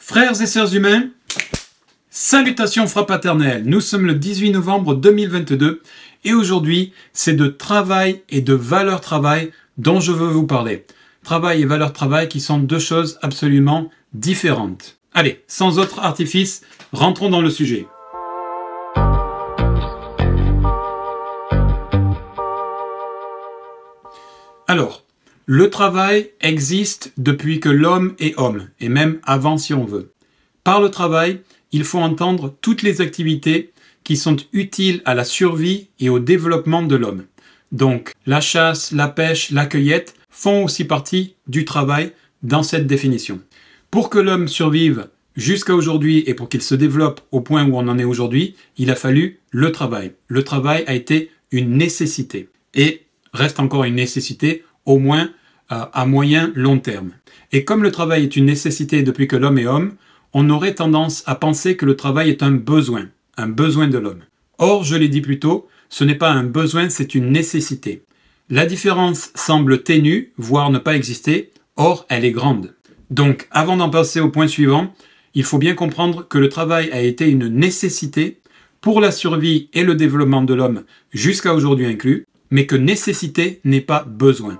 Frères et sœurs humains, salutations frappe Nous sommes le 18 novembre 2022 et aujourd'hui, c'est de travail et de valeur travail dont je veux vous parler. Travail et valeur travail qui sont deux choses absolument différentes. Allez, sans autre artifice, rentrons dans le sujet. Alors, le travail existe depuis que l'homme est homme, et même avant si on veut. Par le travail, il faut entendre toutes les activités qui sont utiles à la survie et au développement de l'homme. Donc la chasse, la pêche, la cueillette font aussi partie du travail dans cette définition. Pour que l'homme survive jusqu'à aujourd'hui et pour qu'il se développe au point où on en est aujourd'hui, il a fallu le travail. Le travail a été une nécessité. Et reste encore une nécessité, au moins à moyen long terme. Et comme le travail est une nécessité depuis que l'homme est homme, on aurait tendance à penser que le travail est un besoin, un besoin de l'homme. Or, je l'ai dit plus tôt, ce n'est pas un besoin, c'est une nécessité. La différence semble ténue, voire ne pas exister, or elle est grande. Donc, avant d'en passer au point suivant, il faut bien comprendre que le travail a été une nécessité pour la survie et le développement de l'homme jusqu'à aujourd'hui inclus, mais que nécessité n'est pas besoin.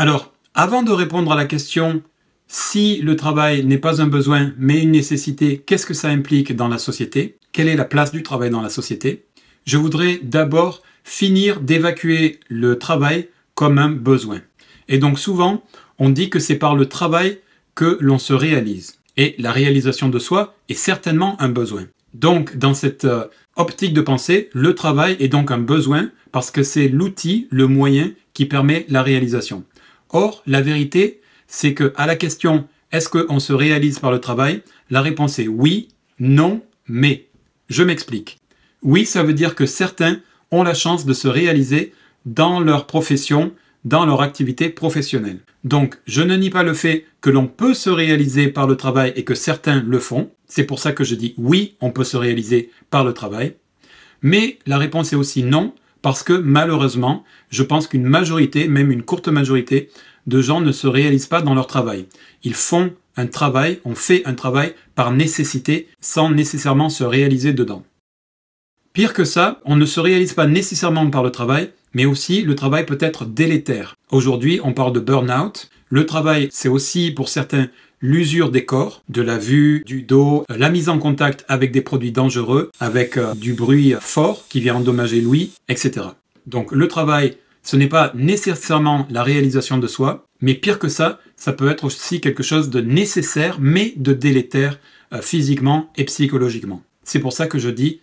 Alors, avant de répondre à la question si le travail n'est pas un besoin mais une nécessité, qu'est-ce que ça implique dans la société Quelle est la place du travail dans la société Je voudrais d'abord finir d'évacuer le travail comme un besoin. Et donc souvent, on dit que c'est par le travail que l'on se réalise. Et la réalisation de soi est certainement un besoin. Donc dans cette euh, optique de pensée, le travail est donc un besoin parce que c'est l'outil, le moyen qui permet la réalisation. Or, la vérité, c'est que à la question est-ce qu'on se réalise par le travail La réponse est oui, non, mais. Je m'explique. Oui, ça veut dire que certains ont la chance de se réaliser dans leur profession, dans leur activité professionnelle. Donc, je ne nie pas le fait que l'on peut se réaliser par le travail et que certains le font. C'est pour ça que je dis oui, on peut se réaliser par le travail. Mais la réponse est aussi non, parce que malheureusement, je pense qu'une majorité, même une courte majorité, de gens ne se réalisent pas dans leur travail. Ils font un travail, on fait un travail par nécessité sans nécessairement se réaliser dedans. Pire que ça, on ne se réalise pas nécessairement par le travail, mais aussi le travail peut être délétère. Aujourd'hui, on parle de burn-out. Le travail, c'est aussi pour certains l'usure des corps, de la vue, du dos, euh, la mise en contact avec des produits dangereux, avec euh, du bruit fort qui vient endommager l'ouïe, etc. Donc le travail, ce n'est pas nécessairement la réalisation de soi, mais pire que ça, ça peut être aussi quelque chose de nécessaire, mais de délétère euh, physiquement et psychologiquement. C'est pour ça que je dis,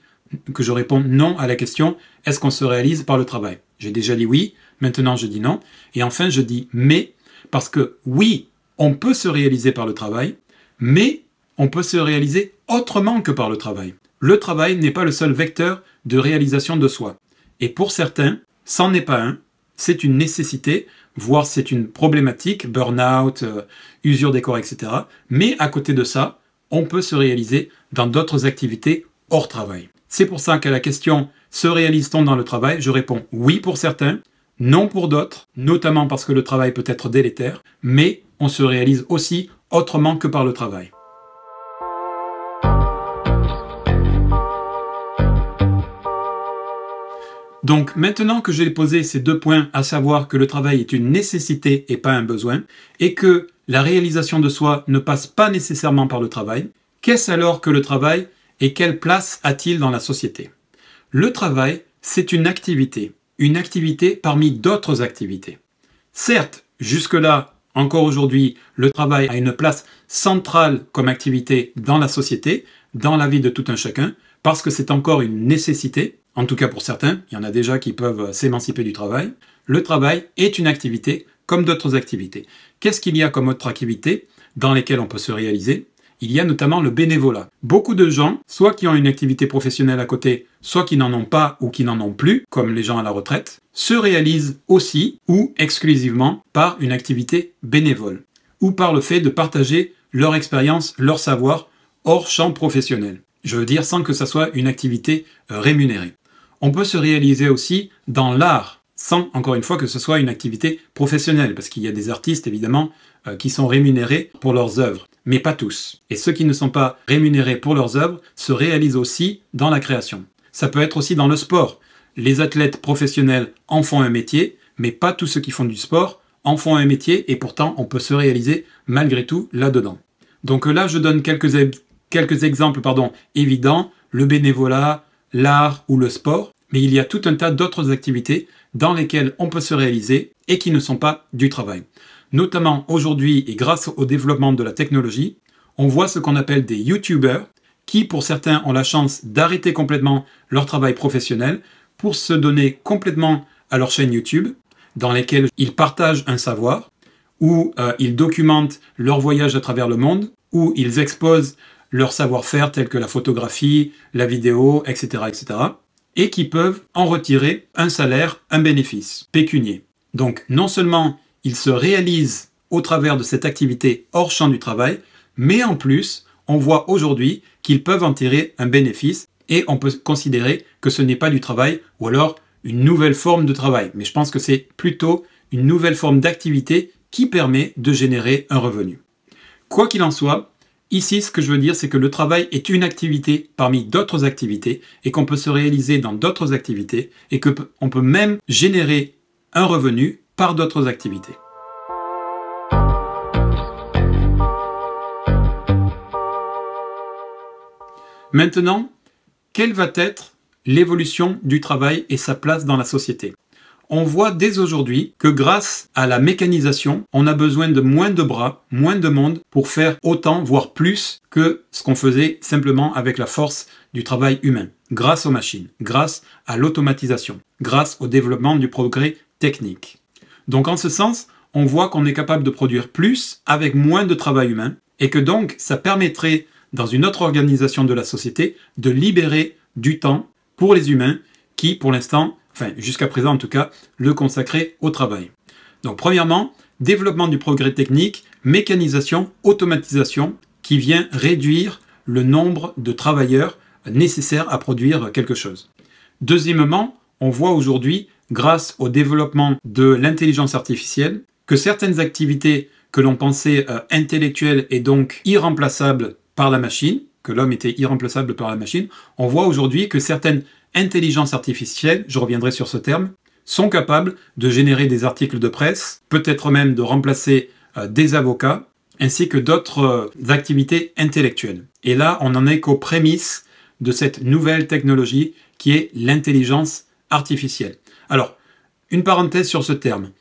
que je réponds non à la question est-ce qu'on se réalise par le travail J'ai déjà dit oui, maintenant je dis non, et enfin je dis mais, parce que oui, on peut se réaliser par le travail, mais on peut se réaliser autrement que par le travail. Le travail n'est pas le seul vecteur de réalisation de soi. Et pour certains, c'en est pas un, c'est une nécessité, voire c'est une problématique, burn-out, euh, usure des corps, etc. Mais à côté de ça, on peut se réaliser dans d'autres activités hors travail. C'est pour ça qu'à la question se réalise-t-on dans le travail Je réponds oui pour certains, non pour d'autres, notamment parce que le travail peut être délétère, mais on se réalise aussi autrement que par le travail. Donc maintenant que j'ai posé ces deux points, à savoir que le travail est une nécessité et pas un besoin, et que la réalisation de soi ne passe pas nécessairement par le travail, qu'est-ce alors que le travail et quelle place a-t-il dans la société Le travail, c'est une activité, une activité parmi d'autres activités. Certes, jusque-là, encore aujourd'hui, le travail a une place centrale comme activité dans la société, dans la vie de tout un chacun, parce que c'est encore une nécessité, en tout cas pour certains, il y en a déjà qui peuvent euh, s'émanciper du travail. Le travail est une activité comme d'autres activités. Qu'est-ce qu'il y a comme autre activité dans lesquelles on peut se réaliser il y a notamment le bénévolat. Beaucoup de gens, soit qui ont une activité professionnelle à côté, soit qui n'en ont pas ou qui n'en ont plus, comme les gens à la retraite, se réalisent aussi ou exclusivement par une activité bénévole ou par le fait de partager leur expérience, leur savoir hors champ professionnel. Je veux dire sans que ça soit une activité euh, rémunérée. On peut se réaliser aussi dans l'art, sans encore une fois que ce soit une activité professionnelle, parce qu'il y a des artistes évidemment euh, qui sont rémunérés pour leurs œuvres, mais pas tous. Et ceux qui ne sont pas rémunérés pour leurs œuvres se réalisent aussi dans la création. Ça peut être aussi dans le sport les athlètes professionnels en font un métier, mais pas tous ceux qui font du sport en font un métier et pourtant on peut se réaliser malgré tout là-dedans. Donc là, je donne quelques, quelques exemples pardon, évidents, le bénévolat, l'art ou le sport, mais il y a tout un tas d'autres activités dans lesquelles on peut se réaliser et qui ne sont pas du travail. Notamment aujourd'hui et grâce au développement de la technologie, on voit ce qu'on appelle des YouTubers qui, pour certains, ont la chance d'arrêter complètement leur travail professionnel pour se donner complètement à leur chaîne YouTube, dans lesquelles ils partagent un savoir, où euh, ils documentent leur voyage à travers le monde, où ils exposent leur savoir-faire tel que la photographie, la vidéo, etc., etc., et qui peuvent en retirer un salaire, un bénéfice pécunier. Donc non seulement ils se réalisent au travers de cette activité hors champ du travail, mais en plus, on voit aujourd'hui qu'ils peuvent en tirer un bénéfice et on peut considérer que ce n'est pas du travail ou alors une nouvelle forme de travail. Mais je pense que c'est plutôt une nouvelle forme d'activité qui permet de générer un revenu. Quoi qu'il en soit, ici ce que je veux dire c'est que le travail est une activité parmi d'autres activités et qu'on peut se réaliser dans d'autres activités et qu'on peut même générer un revenu par d'autres activités. Maintenant, quelle va être l'évolution du travail et sa place dans la société on voit dès aujourd'hui que grâce à la mécanisation, on a besoin de moins de bras, moins de monde pour faire autant, voire plus, que ce qu'on faisait simplement avec la force du travail humain, grâce aux machines, grâce à l'automatisation, grâce au développement du progrès technique. Donc en ce sens, on voit qu'on est capable de produire plus avec moins de travail humain et que donc ça permettrait dans une autre organisation de la société, de libérer du temps pour les humains qui, pour l'instant, enfin jusqu'à présent en tout cas, le consacraient au travail. Donc premièrement, développement du progrès technique, mécanisation, automatisation, qui vient réduire le nombre de travailleurs nécessaires à produire quelque chose. Deuxièmement, on voit aujourd'hui, grâce au développement de l'intelligence artificielle, que certaines activités que l'on pensait euh, intellectuelles et donc irremplaçables par la machine, que l'homme était irremplaçable par la machine, on voit aujourd'hui que certaines intelligences artificielles, je reviendrai sur ce terme, sont capables de générer des articles de presse, peut-être même de remplacer euh, des avocats, ainsi que d'autres euh, activités intellectuelles. Et là, on n'en est qu'aux prémices de cette nouvelle technologie qui est l'intelligence artificielle. Alors, une parenthèse sur ce terme.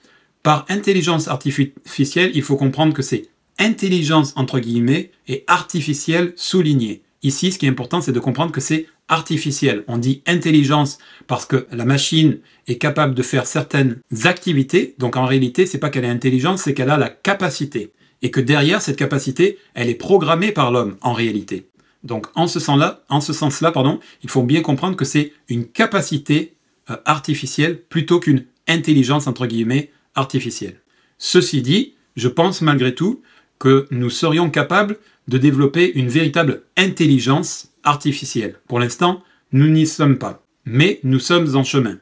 Par intelligence artificielle, il faut comprendre que c'est intelligence entre guillemets et artificielle soulignée. Ici, ce qui est important, c'est de comprendre que c'est artificiel. On dit intelligence parce que la machine est capable de faire certaines activités. Donc en réalité, c'est pas qu'elle est intelligente, c'est qu'elle a la capacité. Et que derrière cette capacité, elle est programmée par l'homme en réalité. Donc en ce sens-là, en ce sens-là, pardon, il faut bien comprendre que c'est une capacité euh, artificielle plutôt qu'une intelligence entre guillemets artificielle. Ceci dit, je pense malgré tout que nous serions capables de développer une véritable intelligence artificielle. Pour l'instant, nous n'y sommes pas, mais nous sommes en chemin.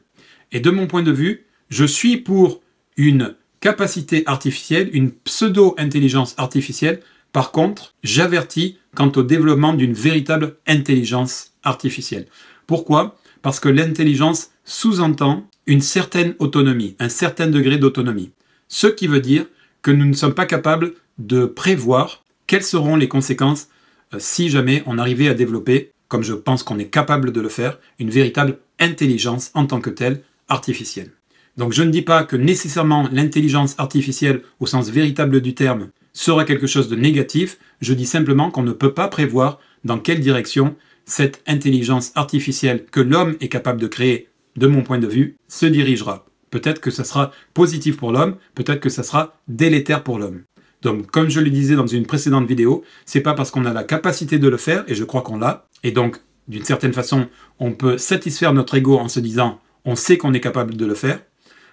Et de mon point de vue, je suis pour une capacité artificielle, une pseudo-intelligence artificielle. Par contre, j'avertis quant au développement d'une véritable intelligence artificielle. Pourquoi Parce que l'intelligence sous-entend une certaine autonomie, un certain degré d'autonomie. Ce qui veut dire que nous ne sommes pas capables de prévoir quelles seront les conséquences euh, si jamais on arrivait à développer, comme je pense qu'on est capable de le faire, une véritable intelligence en tant que telle artificielle. Donc je ne dis pas que nécessairement l'intelligence artificielle au sens véritable du terme sera quelque chose de négatif, je dis simplement qu'on ne peut pas prévoir dans quelle direction cette intelligence artificielle que l'homme est capable de créer, de mon point de vue, se dirigera. Peut-être que ça sera positif pour l'homme, peut-être que ça sera délétère pour l'homme. Donc, comme je le disais dans une précédente vidéo, c'est pas parce qu'on a la capacité de le faire, et je crois qu'on l'a, et donc, d'une certaine façon, on peut satisfaire notre ego en se disant on sait qu'on est capable de le faire,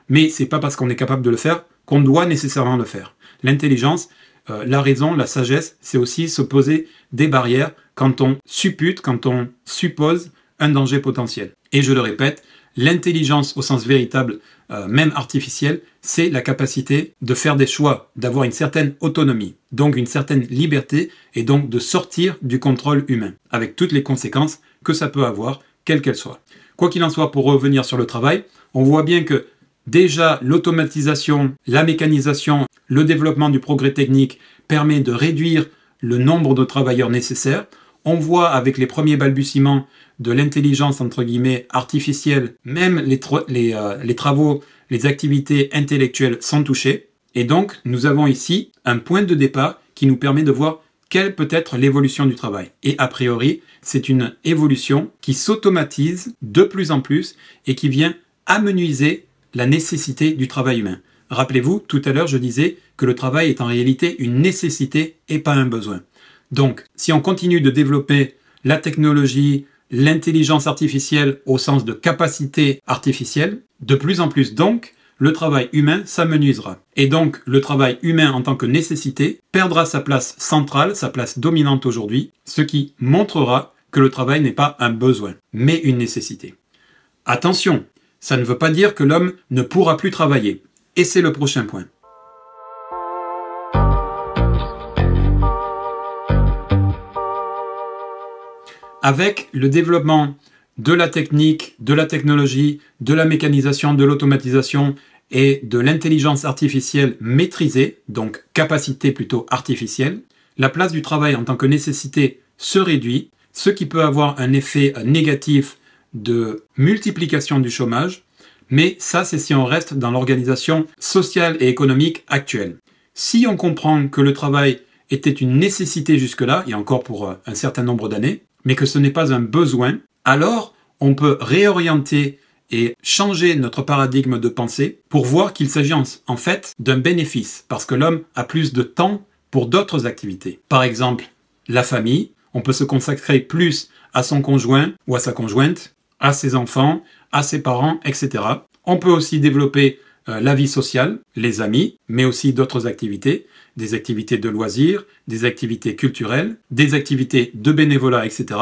mais c'est pas parce qu'on est capable de le faire qu'on doit nécessairement le faire. L'intelligence, euh, la raison, la sagesse, c'est aussi se poser des barrières quand on suppute, quand on suppose un danger potentiel. Et je le répète, L'intelligence au sens véritable, euh, même artificielle, c'est la capacité de faire des choix, d'avoir une certaine autonomie, donc une certaine liberté, et donc de sortir du contrôle humain, avec toutes les conséquences que ça peut avoir, quelles qu'elles soient. Quoi qu'il en soit, pour revenir sur le travail, on voit bien que déjà l'automatisation, la mécanisation, le développement du progrès technique permet de réduire le nombre de travailleurs nécessaires. On voit avec les premiers balbutiements de l'intelligence entre guillemets artificielle, même euh, les, travaux, les activités intellectuelles sont touchées. Et donc, nous avons ici un point de départ qui nous permet de voir quelle peut être l'évolution du travail. Et a priori, c'est une évolution qui s'automatise de plus en plus et qui vient amenuiser la nécessité du travail humain. Rappelez-vous, tout à l'heure, je disais que le travail est en réalité une nécessité et pas un besoin. Donc, si on continue de développer la technologie, l'intelligence artificielle au sens de capacité artificielle, de plus en plus donc, le travail humain s'amenuisera. Et donc, le travail humain en tant que nécessité perdra sa place centrale, sa place dominante aujourd'hui, ce qui montrera que le travail n'est pas un besoin, mais une nécessité. Attention, ça ne veut pas dire que l'homme ne pourra plus travailler. Et c'est le prochain point. avec le développement de la technique, de la technologie, de la mécanisation, de l'automatisation et de l'intelligence artificielle maîtrisée, donc capacité plutôt artificielle, la place du travail en tant que nécessité se réduit, ce qui peut avoir un effet négatif de multiplication du chômage, mais ça c'est si on reste dans l'organisation sociale et économique actuelle. Si on comprend que le travail était une nécessité jusque-là, et encore pour euh, un certain nombre d'années, mais que ce n'est pas un besoin, alors on peut réorienter et changer notre paradigme de pensée pour voir qu'il s'agit en fait d'un bénéfice, parce que l'homme a plus de temps pour d'autres activités. Par exemple, la famille, on peut se consacrer plus à son conjoint ou à sa conjointe, à ses enfants, à ses parents, etc. On peut aussi développer euh, la vie sociale, les amis, mais aussi d'autres activités, des activités de loisirs, des activités culturelles, des activités de bénévolat, etc.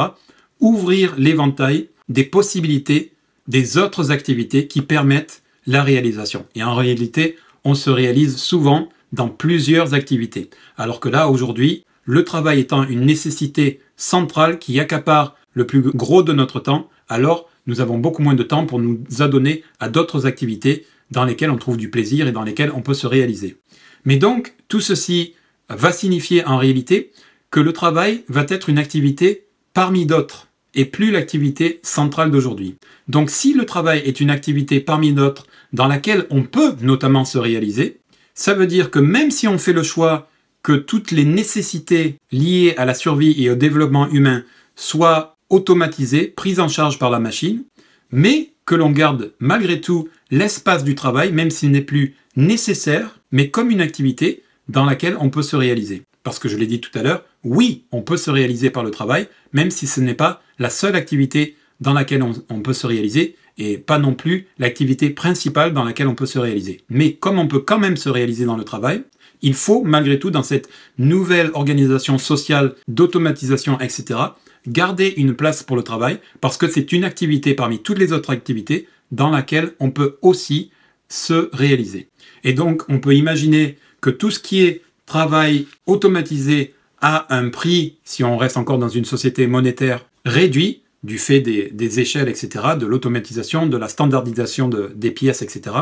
Ouvrir l'éventail des possibilités des autres activités qui permettent la réalisation. Et en réalité, on se réalise souvent dans plusieurs activités. Alors que là, aujourd'hui, le travail étant une nécessité centrale qui accapare le plus gros de notre temps, alors nous avons beaucoup moins de temps pour nous adonner à d'autres activités dans lesquels on trouve du plaisir et dans lesquels on peut se réaliser. Mais donc, tout ceci va signifier en réalité que le travail va être une activité parmi d'autres et plus l'activité centrale d'aujourd'hui. Donc si le travail est une activité parmi d'autres dans laquelle on peut notamment se réaliser, ça veut dire que même si on fait le choix que toutes les nécessités liées à la survie et au développement humain soient automatisées, prises en charge par la machine, mais que l'on garde malgré tout l'espace du travail, même s'il n'est plus nécessaire, mais comme une activité dans laquelle on peut se réaliser. Parce que je l'ai dit tout à l'heure, oui, on peut se réaliser par le travail, même si ce n'est pas la seule activité dans laquelle on, peut se réaliser, et pas non plus l'activité principale dans laquelle on peut se réaliser. Mais comme on peut quand même se réaliser dans le travail, il faut malgré tout, dans cette nouvelle organisation sociale d'automatisation, etc., garder une place pour le travail, parce que c'est une activité parmi toutes les autres activités dans laquelle on peut aussi se réaliser. Et donc, on peut imaginer que tout ce qui est travail automatisé à un prix, si on reste encore dans une société monétaire, réduit du fait des, échelles, etc., de l'automatisation, de la standardisation des pièces, etc.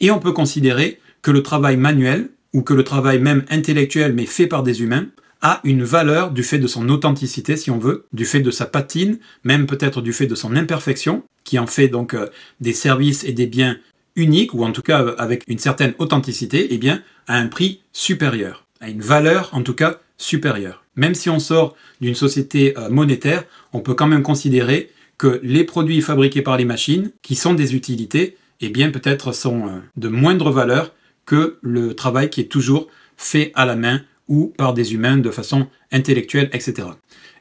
Et on peut considérer que le travail manuel, ou que le travail même intellectuel, mais fait par des humains, a une valeur du fait de son authenticité, si on veut, du fait de sa patine, même peut-être du fait de son imperfection, qui en fait donc euh, des services et des biens uniques, ou en tout cas euh, avec une certaine authenticité, eh bien, à un prix supérieur, à une valeur en tout cas supérieure. Même si on sort d'une société euh, monétaire, on peut quand même considérer que les produits fabriqués par les machines, qui sont des utilités, et eh bien peut-être sont de moindre valeur que le travail qui est toujours fait à la main ou par des humains de façon intellectuelle, etc.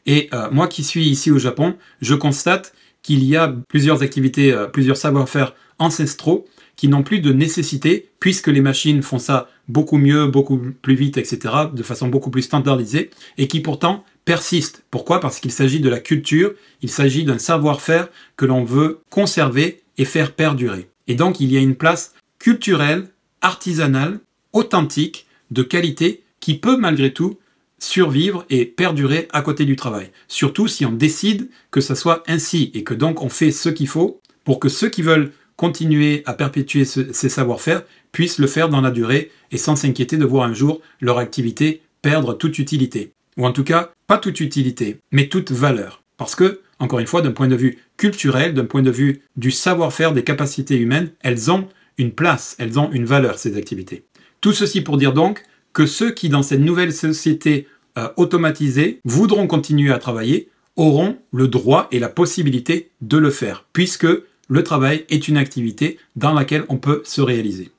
Et euh, moi qui suis ici au Japon, je constate qu'il y a plusieurs activités, euh, plusieurs savoir-faire ancestraux qui n'ont plus de nécessité, puisque les machines font ça beaucoup mieux, beaucoup plus vite, etc., de façon beaucoup plus standardisée, et qui pourtant persistent. Pourquoi Parce qu'il s'agit de la culture, il s'agit d'un savoir-faire que l'on veut conserver et faire perdurer. Et donc il y a une place culturelle, artisanale, authentique, de qualité qui peut malgré tout survivre et perdurer à côté du travail. Surtout si on décide que ça soit ainsi et que donc on fait ce qu'il faut pour que ceux qui veulent continuer à perpétuer ces savoir-faire puissent le faire dans la durée et sans s'inquiéter de voir un jour leur activité perdre toute utilité. Ou en tout cas, pas toute utilité, mais toute valeur. Parce que, encore une fois, d'un point de vue culturel, d'un point de vue du savoir-faire, des capacités humaines, elles ont une place, elles ont une valeur, ces activités. Tout ceci pour dire donc que ceux qui, dans cette nouvelle société euh, automatisée, voudront continuer à travailler, auront le droit et la possibilité de le faire, puisque le travail est une activité dans laquelle on peut se réaliser.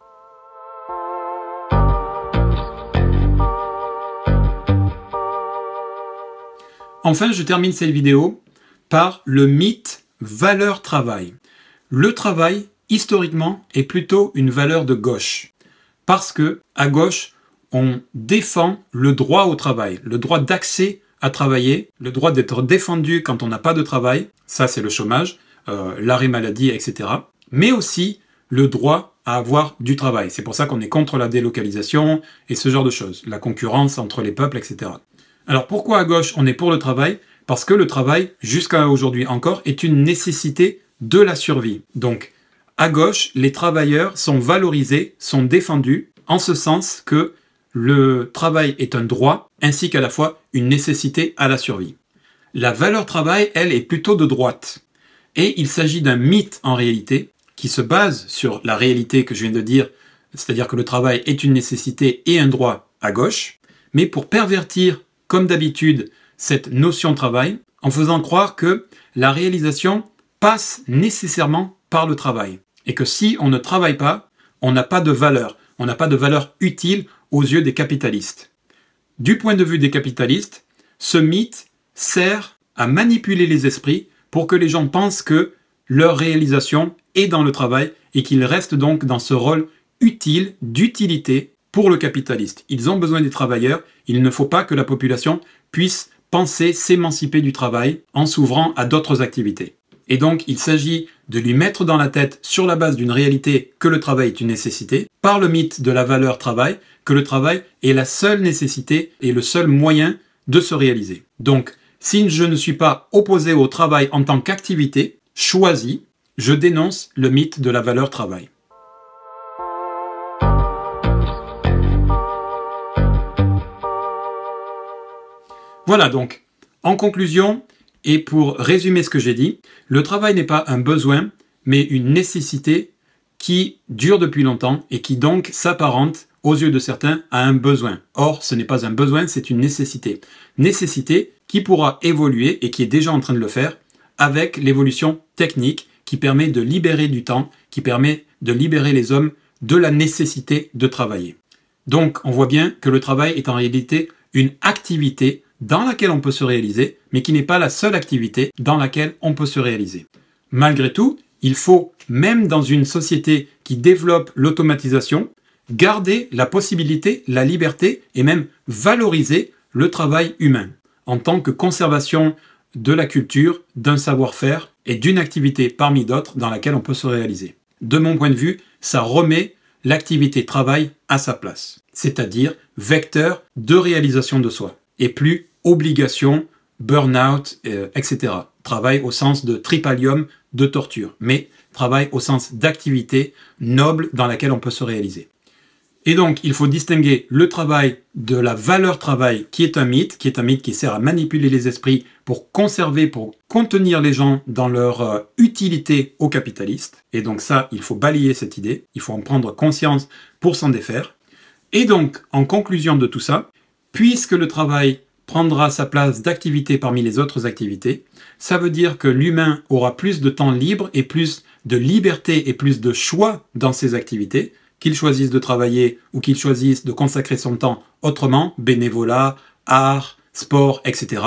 Enfin, je termine cette vidéo par le mythe valeur-travail. Le travail, historiquement, est plutôt une valeur de gauche, parce que, à gauche, on défend le droit au travail, le droit d'accès à travailler, le droit d'être défendu quand on n'a pas de travail, ça c'est le chômage, euh, l'arrêt maladie, etc. Mais aussi le droit à avoir du travail. C'est pour ça qu'on est contre la délocalisation et ce genre de choses, la concurrence entre les peuples, etc. Alors pourquoi à gauche on est pour le travail Parce que le travail, jusqu'à aujourd'hui encore, est une nécessité de la survie. Donc, à gauche, les travailleurs sont valorisés, sont défendus, en ce sens que le travail est un droit ainsi qu'à la fois une nécessité à la survie. La valeur travail, elle, est plutôt de droite. Et il s'agit d'un mythe en réalité qui se base sur la réalité que je viens de dire, c'est-à-dire que le travail est une nécessité et un droit à gauche, mais pour pervertir, comme d'habitude, cette notion de travail en faisant croire que la réalisation passe nécessairement par le travail et que si on ne travaille pas, on n'a pas de valeur, on n'a pas de valeur utile, aux yeux des capitalistes. Du point de vue des capitalistes, ce mythe sert à manipuler les esprits pour que les gens pensent que leur réalisation est dans le travail et qu'ils restent donc dans ce rôle utile, d'utilité pour le capitaliste. Ils ont besoin des travailleurs, il ne faut pas que la population puisse penser s'émanciper du travail en s'ouvrant à d'autres activités. Et donc, il s'agit de lui mettre dans la tête, sur la base d'une réalité, que le travail est une nécessité, par le mythe de la valeur travail, que le travail est la seule nécessité et le seul moyen de se réaliser. Donc, si je ne suis pas opposé au travail en tant qu'activité choisie, je dénonce le mythe de la valeur travail. Voilà donc, en conclusion, et pour résumer ce que j'ai dit, le travail n'est pas un besoin, mais une nécessité qui dure depuis longtemps et qui donc s'apparente aux yeux de certains à un besoin. Or, ce n'est pas un besoin, c'est une nécessité. Nécessité qui pourra évoluer et qui est déjà en train de le faire avec l'évolution technique qui permet de libérer du temps, qui permet de libérer les hommes de la nécessité de travailler. Donc, on voit bien que le travail est en réalité une activité dans laquelle on peut se réaliser, mais qui n'est pas la seule activité dans laquelle on peut se réaliser. Malgré tout, il faut, même dans une société qui développe l'automatisation, garder la possibilité, la liberté et même valoriser le travail humain en tant que conservation de la culture, d'un savoir-faire et d'une activité parmi d'autres dans laquelle on peut se réaliser. De mon point de vue, ça remet l'activité travail à sa place, c'est-à-dire vecteur de réalisation de soi, et plus obligation, burn-out, euh, etc. Travail au sens de tripalium de torture, mais travail au sens d'activité noble dans laquelle on peut se réaliser. Et donc, il faut distinguer le travail de la valeur travail, qui est un mythe, qui est un mythe qui sert à manipuler les esprits pour conserver, pour contenir les gens dans leur euh, utilité au capitaliste Et donc ça, il faut balayer cette idée, il faut en prendre conscience pour s'en défaire. Et donc, en conclusion de tout ça, puisque le travail prendra sa place d'activité parmi les autres activités. Ça veut dire que l'humain aura plus de temps libre et plus de liberté et plus de choix dans ses activités, qu'il choisisse de travailler ou qu'il choisisse de consacrer son temps autrement, bénévolat, art, sport, etc.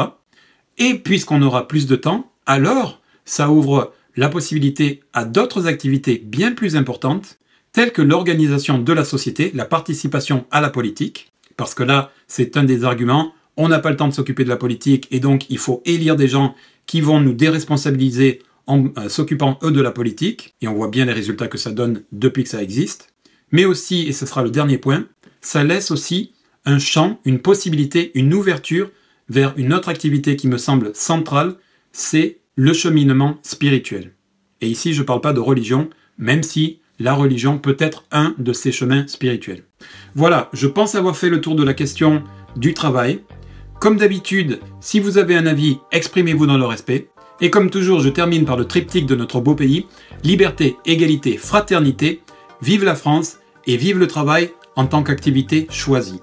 Et puisqu'on aura plus de temps, alors ça ouvre la possibilité à d'autres activités bien plus importantes, telles que l'organisation de la société, la participation à la politique, parce que là, c'est un des arguments, on n'a pas le temps de s'occuper de la politique et donc il faut élire des gens qui vont nous déresponsabiliser en euh, s'occupant eux de la politique, et on voit bien les résultats que ça donne depuis que ça existe, mais aussi, et ce sera le dernier point, ça laisse aussi un champ, une possibilité, une ouverture vers une autre activité qui me semble centrale, c'est le cheminement spirituel. Et ici, je ne parle pas de religion, même si la religion peut être un de ces chemins spirituels. Voilà, je pense avoir fait le tour de la question du travail. Comme d'habitude, si vous avez un avis, exprimez-vous dans le respect. Et comme toujours, je termine par le triptyque de notre beau pays, liberté, égalité, fraternité, vive la France et vive le travail en tant qu'activité choisie.